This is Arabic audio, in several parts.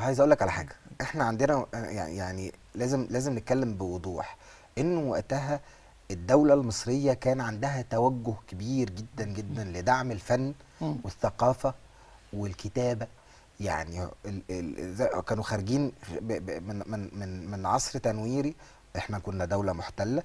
عايز اقول لك على حاجه احنا عندنا آه، يعني لازم لازم نتكلم بوضوح انه وقتها الدوله المصريه كان عندها توجه كبير جدا جدا لدعم الفن والثقافه والكتابه يعني ال ال كانوا خارجين من من من من عصر تنويري احنا كنا دوله محتله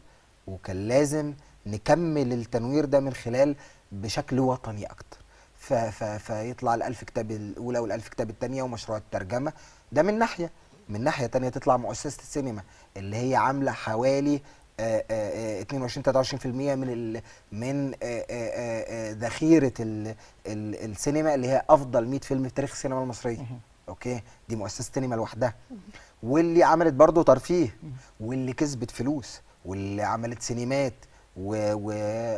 وكان لازم نكمل التنوير ده من خلال بشكل وطني اكتر ف ف فيطلع الألف كتاب الأولى والألف كتاب الثانية ومشروع الترجمة ده من ناحية من ناحية تانية تطلع مؤسسة السينما اللي هي عاملة حوالي 22 آه، 23% آه، آه، من من ذخيره السينما اللي هي افضل 100 فيلم في تاريخ السينما المصريه اوكي دي مؤسسه سينما لوحدها واللي عملت برضه ترفيه واللي كسبت فلوس واللي عملت سينمات و... و...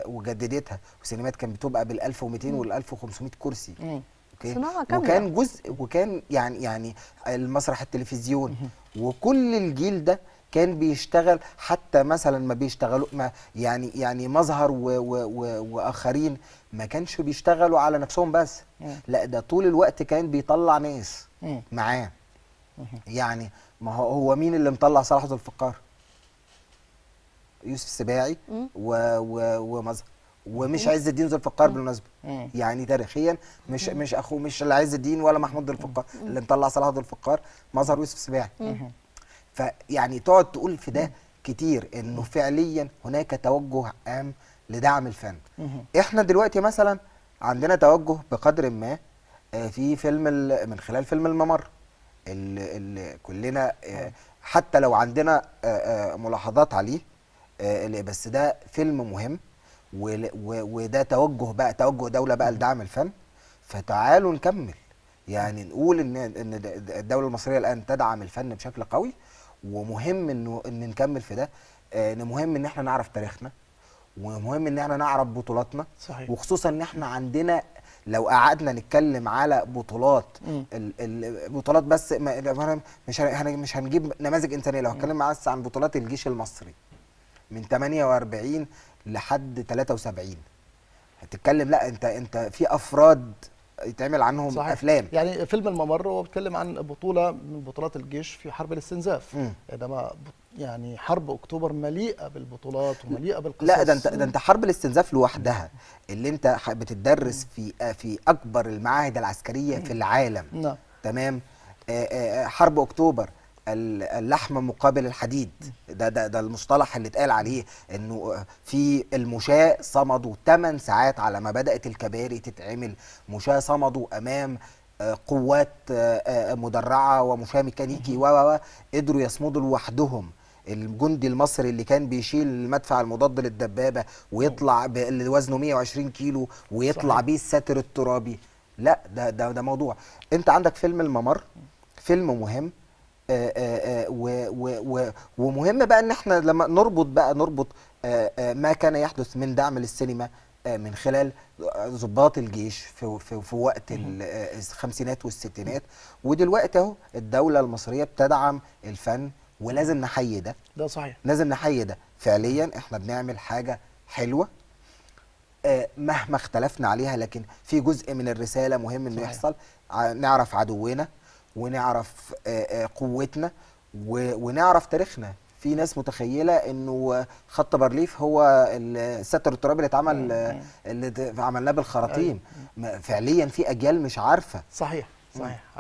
وجددتها وسينمات كانت بتبقى بال 1200 وال 1500 كرسي إيه. اوكي صناعه كامله وكان جزء وكان يعني يعني المسرح التلفزيون وكل الجيل ده كان بيشتغل حتى مثلا ما بيشتغلوا ما يعني يعني مظهر و و و واخرين ما كانش بيشتغلوا على نفسهم بس إيه. لا ده طول الوقت كان بيطلع ناس إيه. معاه يعني ما هو هو مين اللي مطلع صلاح ذو الفقار؟ يوسف السباعي ومظهر ومش عز الدين ذو الفقار بالمناسبه إيه. يعني تاريخيا مش مش اخو مش لا عز الدين ولا محمود ذو الفقار اللي مطلع صلاح ذو الفقار مظهر يوسف السباعي فيعني تقعد تقول في ده كتير انه فعليا هناك توجه عام لدعم الفن احنا دلوقتي مثلا عندنا توجه بقدر ما آه، في فيلم من خلال فيلم الممر اللي كلنا آه، حتى لو عندنا آه، ملاحظات عليه آه، بس ده فيلم مهم وده توجه بقى توجه دوله بقى لدعم الفن فتعالوا نكمل يعني نقول ان ان الدوله المصريه الان تدعم الفن بشكل قوي ومهم انه ان نكمل في ده آه، ان مهم ان احنا نعرف تاريخنا ومهم ان احنا نعرف بطولاتنا صحيح. وخصوصا ان احنا عندنا لو قعدنا نتكلم على بطولات البطولات بس مش مش هنجيب نماذج انسانيه لو هنتكلم بس عن بطولات الجيش المصري من 48 لحد 73 هتتكلم لا انت انت في افراد يتعمل عنهم صحيح. افلام يعني فيلم الممر هو بيتكلم عن بطوله من بطولات الجيش في حرب الاستنزاف انما يعني حرب اكتوبر مليئه بالبطولات ومليئه بالقصص لا ده انت ده انت حرب الاستنزاف لوحدها اللي انت بتدرس في في اكبر المعاهد العسكريه في العالم نعم تمام حرب اكتوبر اللحم مقابل الحديد ده ده ده المصطلح اللي اتقال عليه انه في المشاة صمدوا 8 ساعات على ما بدات الكباري تتعمل مشاة صمدوا امام آه، قوات آه، آه، مدرعه ومشاه ميكانيكي و قدروا يصمدوا لوحدهم الجندي المصري اللي كان بيشيل المدفع المضاد للدبابه ويطلع اللي وزنه 120 كيلو ويطلع بيه الساتر الترابي لا ده ده ده موضوع انت عندك فيلم الممر فيلم مهم آه، آه، آه، ومهم بقى ان احنا لما نربط بقى نربط ما كان يحدث من دعم للسينما من خلال ضباط الجيش في, في, في وقت الخمسينات والستينات ودلوقتي اهو الدوله المصريه بتدعم الفن ولازم نحيي ده ده صحيح لازم نحيي ده فعليا احنا بنعمل حاجه حلوه مهما اختلفنا عليها لكن في جزء من الرساله مهم انه يحصل نعرف عدونا ونعرف آه، آه، قوتنا ونعرف تاريخنا في ناس متخيله انه خط بارليف هو الستر الترابي اللي اتعمل أيوة، أيوة. اللي عملناه بالخراطيم أيوة. فعليا في اجيال مش عارفه صحيح صحيح